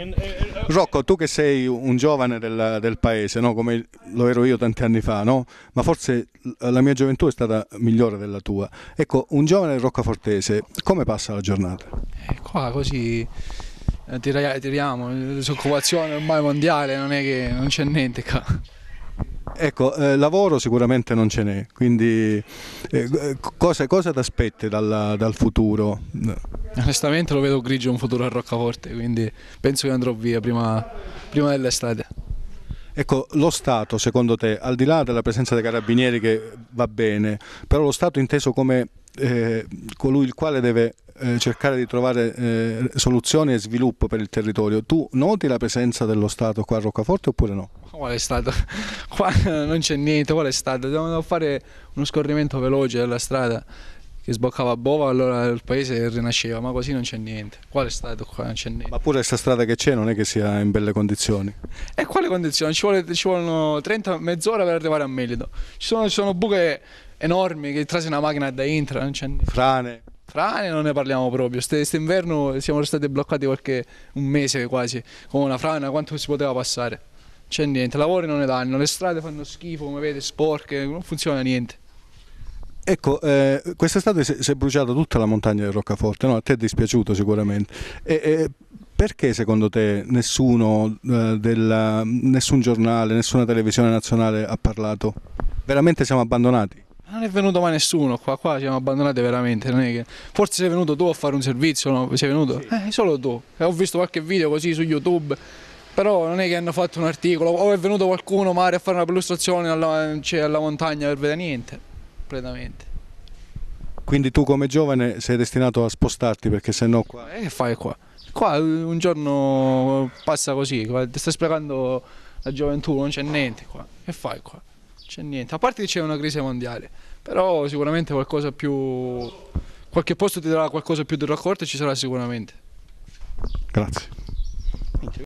Eh, eh, eh, Rocco, tu che sei un giovane del, del paese, no? come lo ero io tanti anni fa, no? ma forse la mia gioventù è stata migliore della tua. Ecco, un giovane del Roccafortese, come passa la giornata? Eh, qua così tiriamo, disoccupazione ormai mondiale, non è che non c'è niente qua. Ecco, eh, lavoro sicuramente non ce n'è, quindi eh, eh cosa, cosa ti aspetti dal, dal futuro? Eh, onestamente lo vedo grigio un futuro a Roccaforte, quindi penso che andrò via prima, prima dell'estate. Ecco, lo Stato, secondo te, al di là della presenza dei carabinieri che va bene, però lo Stato inteso come eh, colui il quale deve eh, cercare di trovare eh, soluzioni e sviluppo per il territorio, tu noti la presenza dello Stato qua a Roccaforte oppure no? qual è stato? Qua non c'è niente, qual è stato? Devo fare uno scorrimento veloce della strada che sboccava a Bova, allora il paese rinasceva, ma così non c'è niente. Qual è stato qua? Non c'è niente. Ma pure questa strada che c'è non è che sia in belle condizioni. E quale condizioni? Ci, vuole, ci vogliono 30, mezz'ora per arrivare a Melito. Ci sono, ci sono buche enormi che trasi una macchina da intra, non c'è niente. Frane. Frane non ne parliamo proprio, quest'inverno siamo stati bloccati qualche un mese quasi, con una frana quanto si poteva passare c'è niente, i lavori non ne danno, le strade fanno schifo, come vedete, sporche, non funziona niente. Ecco, eh, quest'estate si è bruciata tutta la montagna di Roccaforte, no? a te è dispiaciuto sicuramente. E, e perché secondo te nessuno, eh, della, nessun giornale, nessuna televisione nazionale ha parlato? Veramente siamo abbandonati? Non è venuto mai nessuno qua, qua siamo abbandonati veramente, che... Forse sei venuto tu a fare un servizio, no? Sei venuto? Sì. Eh, solo tu. Eh, ho visto qualche video così su YouTube però non è che hanno fatto un articolo o è venuto qualcuno magari a fare una illustrazione alla, cioè alla montagna per vedere niente, completamente. Quindi tu come giovane sei destinato a spostarti perché se no qua... E eh, che fai qua? Qua un giorno passa così, ti stai spiegando la gioventù, non c'è niente qua. Che fai qua? c'è niente. A parte che c'è una crisi mondiale, però sicuramente qualcosa più. qualche posto ti darà qualcosa più di raccolto e ci sarà sicuramente. Grazie.